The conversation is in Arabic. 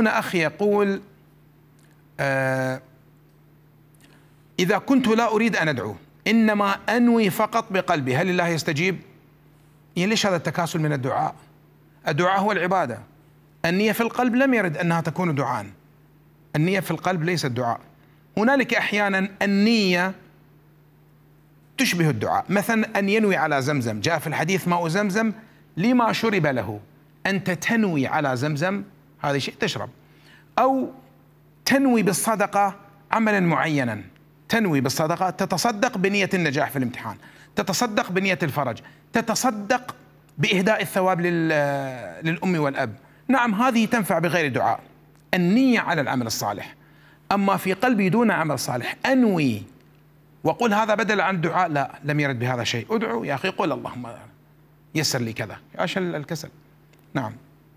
هنا أخي يقول آه إذا كنت لا أريد أن أدعو إنما أنوي فقط بقلبي هل الله يستجيب؟ يعني ليش هذا التكاسل من الدعاء؟ الدعاء هو العبادة النية في القلب لم يرد أنها تكون دعاء النية في القلب ليست دعاء هنالك أحيانا النية تشبه الدعاء مثلا أن ينوي على زمزم جاء في الحديث ماء زمزم لما شرب له أنت تنوي على زمزم هذا شيء تشرب أو تنوي بالصدقة عملا معينا تنوي بالصدقة تتصدق بنية النجاح في الامتحان تتصدق بنية الفرج تتصدق بإهداء الثواب للأم والأب نعم هذه تنفع بغير دعاء النية على العمل الصالح أما في قلبي دون عمل صالح أنوي وقل هذا بدل عن دعاء لا لم يرد بهذا شيء ادعو يا أخي قل اللهم يسر لي كذا عشان الكسل نعم